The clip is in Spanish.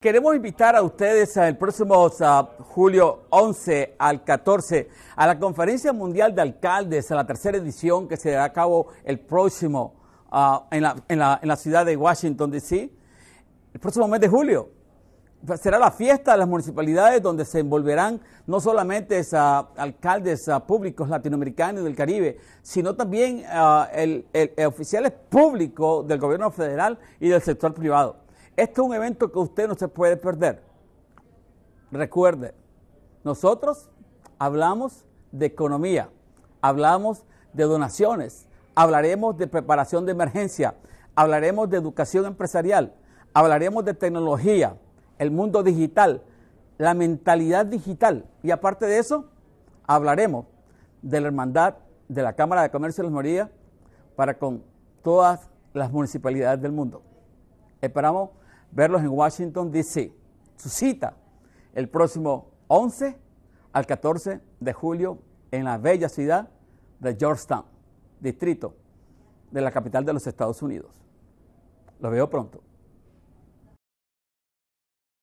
Queremos invitar a ustedes el próximo julio 11 al 14 a la Conferencia Mundial de Alcaldes, a la tercera edición que se dará a cabo el próximo ah, en, la, ciudad de Washington, D.C., el próximo mes de julio. Será la fiesta de las municipalidades donde se envolverán no solamente alcaldes públicos latinoamericanos del Caribe, sino también ah, el, oficiales públicos del gobierno federal y del sector privado. Este es un evento que usted no se puede perder. Recuerde, nosotros hablamos de economía, hablamos de donaciones, hablaremos de preparación de emergencia, hablaremos de educación empresarial, hablaremos de tecnología, el mundo digital, la mentalidad digital y aparte de eso, hablaremos de la hermandad de la Cámara de Comercio de las Morillas para con todas las municipalidades del mundo. Esperamos verlos en Washington, D.C. Su cita el próximo 11 al 14 de julio en la bella ciudad de Georgetown, distrito de la capital de los Estados Unidos. Los veo pronto.